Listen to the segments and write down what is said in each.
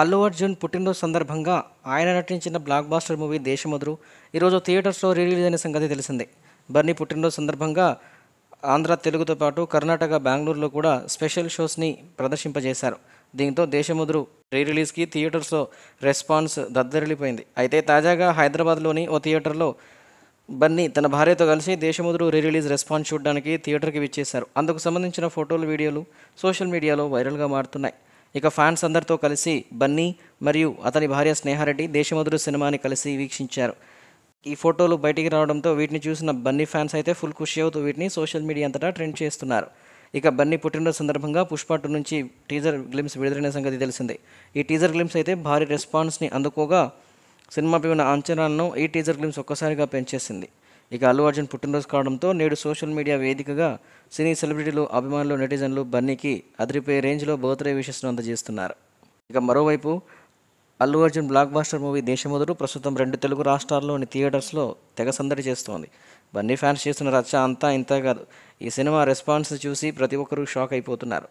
అల్లు అర్జున్ పుట్టినరోజు సందర్భంగా ఆయన నటించిన బ్లాక్ బాస్టర్ మూవీ దేశమదురు ఈరోజు థియేటర్స్లో రిలీజ్ అయిన సంగతి తెలిసిందే బర్నీ పుట్టినరోజు సందర్భంగా ఆంధ్ర తెలుగుతో పాటు కర్ణాటక బెంగళూరులో కూడా స్పెషల్ షోస్ని ప్రదర్శింపజేశారు దీంతో దేశముదురు రీ రిలీజ్కి థియేటర్స్లో రెస్పాన్స్ దద్దరిల్లిపోయింది అయితే తాజాగా హైదరాబాద్లోని ఓ థియేటర్లో బన్నీ తన భార్యతో కలిసి దేశముదురు రీ రిలీజ్ రెస్పాన్స్ చూడడానికి థియేటర్కి విచ్చేశారు అందుకు సంబంధించిన ఫోటోలు వీడియోలు సోషల్ మీడియాలో వైరల్గా మారుతున్నాయి ఇక ఫ్యాన్స్ అందరితో కలిసి బన్నీ మరియు అతని భార్య స్నేహారెడ్డి దేశమధురు సినిమాని కలిసి వీక్షించారు ఈ ఫోటోలు బయటికి రావడంతో వీటిని చూసిన బన్నీ ఫ్యాన్స్ అయితే ఫుల్ ఖుషి అవుతూ వీటిని సోషల్ మీడియా అంతటా ట్రెండ్ చేస్తున్నారు ఇక బన్నీ పుట్టినరోజు సందర్భంగా పుష్ప టూ నుంచి టీజర్ గ్లిమ్స్ విడుదలైన సంగతి తెలిసిందే ఈ టీజర్ గ్లిమ్స్ అయితే భారీ రెస్పాన్స్ని అందుకోగా సినిమాపై ఉన్న అంచనాలను ఈ టీజర్ గ్లిమ్స్ ఒక్కసారిగా పెంచేసింది ఇక అల్లు అర్జున్ పుట్టినరోజు కావడంతో నేడు సోషల్ మీడియా వేదికగా సినీ సెలబ్రిటీలు అభిమానులు నెటిజన్లు బన్నీకి అదిరిపోయే రేంజ్లో బర్త్డే విషస్ను అందజేస్తున్నారు ఇక మరోవైపు Allu Arjun blockbuster movie దేశమొదరు ప్రస్తుతం రెండు తెలుగు రాష్ట్రాల్లోని థియేటర్స్లో తెగ సందడి చేస్తోంది బన్నీ ఫ్యాన్స్ చేస్తున్న రచ్చ అంతా ఇంతా కాదు ఈ సినిమా రెస్పాన్స్ చూసి ప్రతి ఒక్కరూ షాక్ అయిపోతున్నారు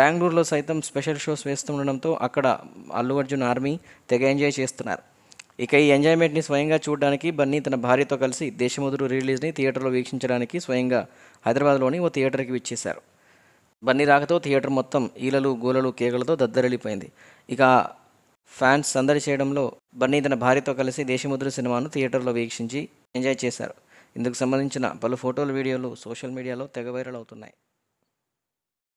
బెంగళూరులో సైతం స్పెషల్ షోస్ వేస్తుండడంతో అక్కడ అల్లు అర్జున్ ఆర్మీ తెగ ఎంజాయ్ చేస్తున్నారు ఇక ఈ ఎంజాయ్మెంట్ని స్వయంగా చూడడానికి బన్నీ తన భార్యతో కలిసి దేశముదురు రిలీజ్ని థియేటర్లో వీక్షించడానికి స్వయంగా హైదరాబాద్లోని ఓ థియేటర్కి విచ్చేశారు బన్నీ రాకతో థియేటర్ మొత్తం ఈలలు గోలలు కేకలతో దద్దరిల్లిపోయింది ఇక ఫ్యాన్స్ సందడి చేయడంలో బన్నీ తన భార్యతో కలిసి దేశముద్ర సినిమాను థియేటర్లో వీక్షించి ఎంజాయ్ చేశారు ఇందుకు సంబంధించిన పలు ఫోటోలు వీడియోలు సోషల్ మీడియాలో తెగ వైరల్ అవుతున్నాయి